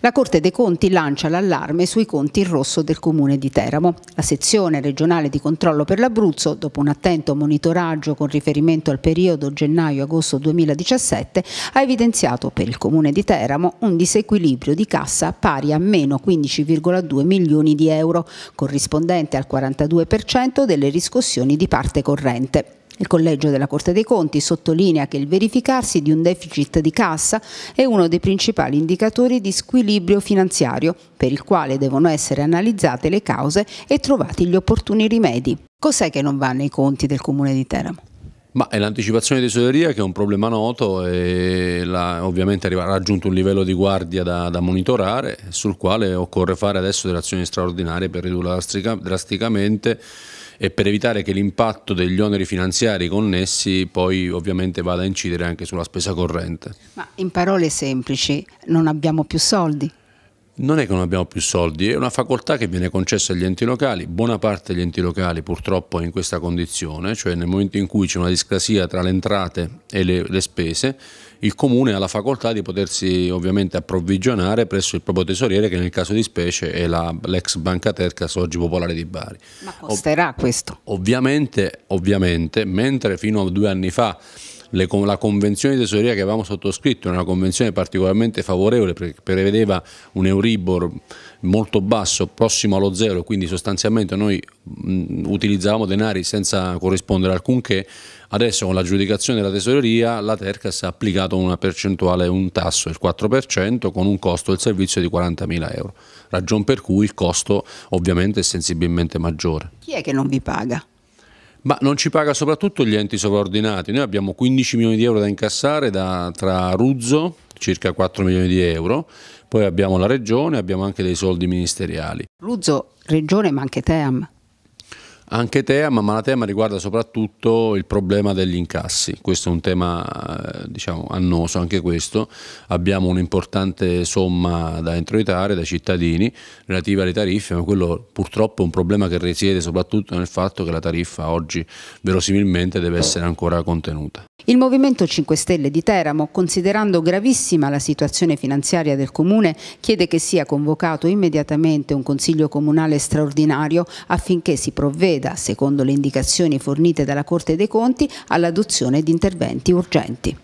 La Corte dei Conti lancia l'allarme sui conti in rosso del Comune di Teramo. La sezione regionale di controllo per l'Abruzzo, dopo un attento monitoraggio con riferimento al periodo gennaio-agosto 2017, ha evidenziato per il Comune di Teramo un disequilibrio di cassa pari a meno 15,2 milioni di euro, corrispondente al 42% delle riscossioni di parte corrente. Il Collegio della Corte dei Conti sottolinea che il verificarsi di un deficit di cassa è uno dei principali indicatori di squilibrio finanziario, per il quale devono essere analizzate le cause e trovati gli opportuni rimedi. Cos'è che non va nei conti del Comune di Teramo? Ma è l'anticipazione di Soderia che è un problema noto e la, ovviamente ha raggiunto un livello di guardia da, da, monitorare sul quale occorre fare adesso delle azioni straordinarie per ridurla drasticamente e per evitare che l'impatto degli oneri finanziari connessi poi ovviamente vada a incidere anche sulla spesa corrente. Ma in parole semplici non abbiamo più soldi non è che non abbiamo più soldi, è una facoltà che viene concessa agli enti locali, buona parte degli enti locali purtroppo è in questa condizione, cioè nel momento in cui c'è una discrasia tra le entrate e le, le spese, il comune ha la facoltà di potersi ovviamente approvvigionare presso il proprio tesoriere che nel caso di specie è la, l'ex Banca Tercas, oggi Popolare di Bari. Ma costerà Ov- questo? Ovviamente, ovviamente, mentre fino a due anni fa le, la convenzione di tesoreria che avevamo sottoscritto era una convenzione particolarmente favorevole perché prevedeva un Euribor molto basso, prossimo allo zero, quindi sostanzialmente noi mh, utilizzavamo denari senza corrispondere alcunché, adesso con l'aggiudicazione della tesoreria la Tercas ha applicato una percentuale, un tasso del 4% con un costo del servizio di 40.000 euro, ragion per cui il costo ovviamente è sensibilmente maggiore. Chi è che non vi paga? Ma non ci paga soprattutto gli enti sovraordinati. Noi abbiamo 15 milioni di euro da incassare da, tra Ruzzo, circa 4 milioni di euro, poi abbiamo la regione, abbiamo anche dei soldi ministeriali. Ruzzo, regione ma anche TEAM. Anche tema, ma la tema riguarda soprattutto il problema degli incassi, questo è un tema eh, diciamo, annoso anche questo, abbiamo un'importante somma da introitare dai cittadini relativa alle tariffe, ma quello purtroppo è un problema che risiede soprattutto nel fatto che la tariffa oggi verosimilmente deve essere ancora contenuta. Il Movimento 5 Stelle di Teramo, considerando gravissima la situazione finanziaria del Comune, chiede che sia convocato immediatamente un Consiglio Comunale straordinario affinché si provveda, secondo le indicazioni fornite dalla Corte dei Conti, all'adozione di interventi urgenti.